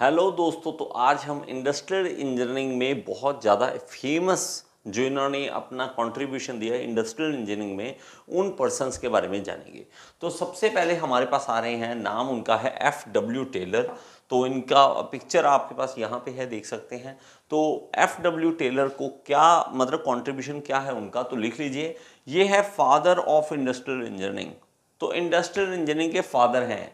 hello दोस्तों तो आज हम इंडस्ट्रियल इंजीनियरिंग में बहुत ज़्यादा फेमस जो इन्होंने अपना कंट्रीब्यूशन दिया है इंडस्ट्रियल इंजीनियरिंग में उन पर्सनस के बारे में जानेंगे तो सबसे पहले हमारे पास आ रहे हैं नाम उनका है एफ डब्ल्यू टेलर तो इनका पिक्चर आपके पास यहाँ पे है देख सकते हैं तो एफ डब्ल्यू टेलर को क्या मतलब कॉन्ट्रीब्यूशन क्या है उनका तो लिख लीजिए ये है फादर ऑफ इंडस्ट्रियल इंजीनियरिंग तो इंडस्ट्रियल इंजीनियरिंग के फादर हैं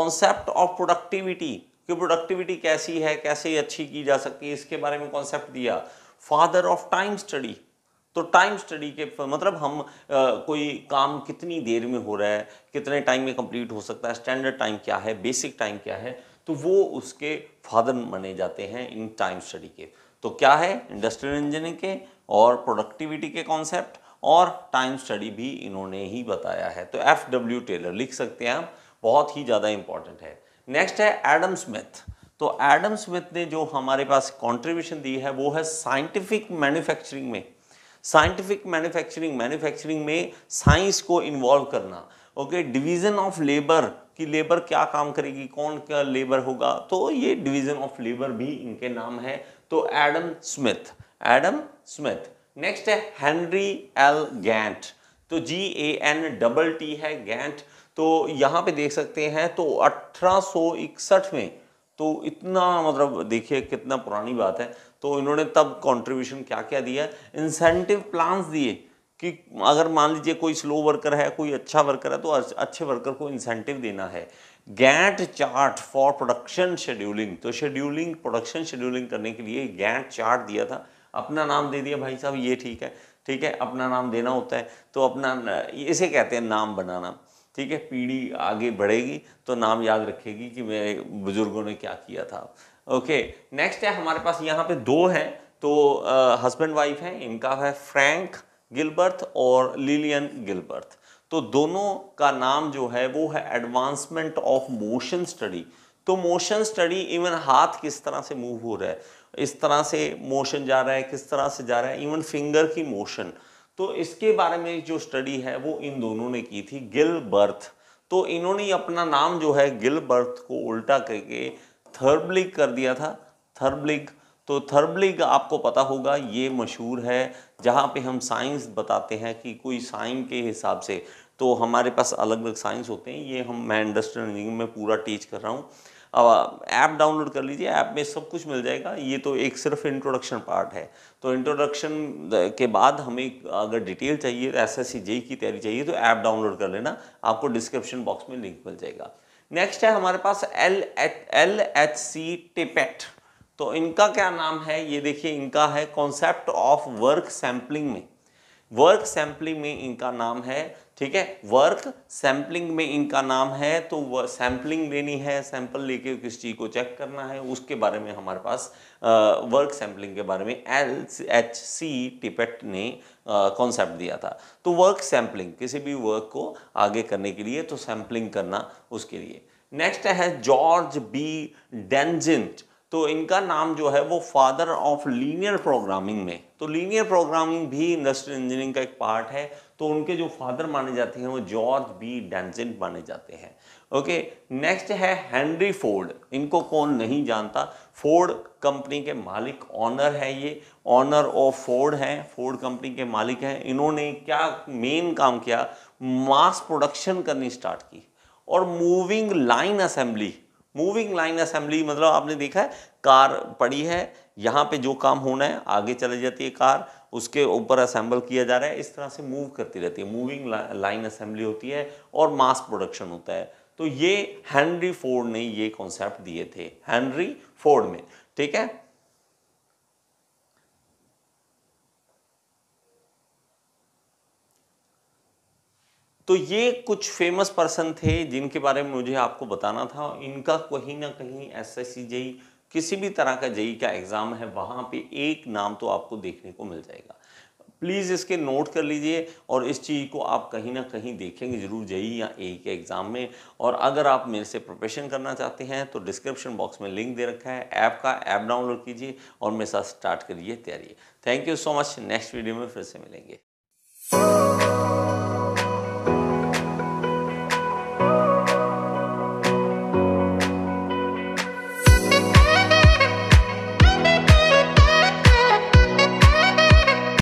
कॉन्सेप्ट ऑफ प्रोडक्टिविटी कि प्रोडक्टिविटी कैसी है कैसे अच्छी की जा सकती है इसके बारे में कॉन्सेप्ट दिया फादर ऑफ टाइम स्टडी तो टाइम स्टडी के मतलब हम आ, कोई काम कितनी देर में हो रहा है कितने टाइम में कंप्लीट हो सकता है स्टैंडर्ड टाइम क्या है बेसिक टाइम क्या है तो वो उसके फादर माने जाते हैं इन टाइम स्टडी के तो क्या है इंडस्ट्रियल इंजीनियरिंग के और प्रोडक्टिविटी के कॉन्सेप्ट और टाइम स्टडी भी इन्होंने ही बताया है तो एफ डब्ल्यू टेलर लिख सकते हैं आप बहुत ही ज़्यादा इंपॉर्टेंट है नेक्स्ट है एडम स्मिथ तो एडम स्मिथ ने जो हमारे पास कंट्रीब्यूशन दी है वो है साइंटिफिक मैन्युफैक्चरिंग में साइंटिफिक मैन्युफैक्चरिंग मैन्युफैक्चरिंग में साइंस को इन्वॉल्व करना ओके डिवीजन ऑफ लेबर कि लेबर क्या काम करेगी कौन क्या लेबर होगा तो ये डिवीजन ऑफ लेबर भी इनके नाम है तो Adam Smith Adam Smith next है हेनरी एल गैंट तो G A N double T है गैंट तो यहाँ पे देख सकते हैं तो अठारह में तो इतना मतलब देखिए कितना पुरानी बात है तो इन्होंने तब कंट्रीब्यूशन क्या क्या दिया इंसेंटिव प्लान्स दिए कि अगर मान लीजिए कोई स्लो वर्कर है कोई अच्छा वर्कर है तो अच्छे वर्कर को इंसेंटिव देना है Gantt chart for production scheduling तो शेड्यूलिंग प्रोडक्शन शेड्यूलिंग करने के लिए गैट चार्ट दिया था अपना नाम दे दिया भाई साहब ये ठीक है ठीक है अपना नाम देना होता है तो अपना इसे कहते हैं नाम बनाना ठीक है पीढ़ी आगे बढ़ेगी तो नाम याद रखेगी कि मेरे बुज़ुर्गों ने क्या किया था ओके नेक्स्ट है हमारे पास यहाँ पे दो हैं तो हस्बैंड वाइफ हैं इनका है फ्रैंक गिलबर्थ और लिलियन गिलबर्थ तो दोनों का नाम जो है वो है एडवांसमेंट ऑफ मोशन स्टडी तो मोशन स्टडी इवन हाथ किस तरह से मूव हो रहा है इस तरह से मोशन जा रहा है किस तरह से जा रहा है इवन फिंगर की मोशन तो इसके बारे में जो स्टडी है वो इन दोनों ने की थी गिल बर्थ तो इन्होंने अपना नाम जो है गिल बर्थ को उल्टा करके थर्बलिक कर दिया था थर्बलिक तो थर्बलिग आपको पता होगा ये मशहूर है जहाँ पे हम साइंस बताते हैं कि कोई साइन के हिसाब से तो हमारे पास अलग अलग साइंस होते हैं ये हम मैं इंडस्ट्रियल इंजीनियरिंग में पूरा टीच कर रहा हूँ अब ऐप डाउनलोड कर लीजिए ऐप में सब कुछ मिल जाएगा ये तो एक सिर्फ इंट्रोडक्शन पार्ट है तो इंट्रोडक्शन के बाद हमें अगर डिटेल चाहिए एस एस की तैयारी चाहिए तो ऐप डाउनलोड कर लेना आपको डिस्क्रिप्शन बॉक्स में लिंक मिल जाएगा नेक्स्ट है हमारे पास L H L H C Tippett तो इनका क्या नाम है ये देखिए इनका है कॉन्सेप्ट ऑफ वर्क सैम्पलिंग में वर्क सैम्पलिंग में इनका नाम है ठीक है वर्क सैम्पलिंग में इनका नाम है तो सैम्पलिंग लेनी है सैंपल लेके किस चीज़ को चेक करना है उसके बारे में हमारे पास वर्क सैम्पलिंग के बारे में एल एच सी टिपेट ने कॉन्सेप्ट दिया था तो वर्क सैम्पलिंग किसी भी वर्क को आगे करने के लिए तो सैम्पलिंग करना उसके लिए नेक्स्ट है जॉर्ज बी डेंजेंट तो इनका नाम जो है वो फादर ऑफ लीनियर प्रोग्रामिंग में तो लीनियर प्रोग्रामिंग भी इंडस्ट्रियल इंजीनियरिंग का एक पार्ट है तो उनके जो फादर माने जाते हैं वो जॉर्ज बी डेंजिन माने जाते हैं ओके नेक्स्ट है हेनरी फोर्ड इनको कौन नहीं जानता फोर्ड कंपनी के मालिक ऑनर है ये ऑनर ऑफ फोर्ड हैं फोर्ड कंपनी के मालिक हैं इन्होंने क्या मेन काम किया मास प्रोडक्शन करनी स्टार्ट की और moving line assembly moving line assembly मतलब आपने देखा है कार पड़ी है यहाँ पे जो काम होना है आगे चले जाती है कार उसके ऊपर असेंबल किया जा रहा है इस तरह से मूव करती रहती है मूविंग लाइन असेंबली होती है और मास प्रोडक्शन होता है तो ये हैंनरी फोर्ड ने ये कॉन्सेप्ट दिए थे हेनरी फोर्ड में ठीक है तो ये कुछ फेमस पर्सन थे जिनके बारे में मुझे आपको बताना था इनका कहीं ना कहीं एस एस सी किसी भी तरह का जेई e e का एग्ज़ाम है वहां पे एक नाम तो आपको देखने को मिल जाएगा प्लीज़ इसके नोट कर लीजिए और इस चीज़ e को आप कहीं ना कहीं देखेंगे जरूर जेई या ए के एग्ज़ाम में और अगर आप मेरे से प्रिपरेशन करना चाहते हैं तो डिस्क्रिप्शन बॉक्स में लिंक दे रखा है ऐप का ऐप डाउनलोड कीजिए और मेरे साथ स्टार्ट करिए तैयारी thank you so much next video में फिर से मिलेंगे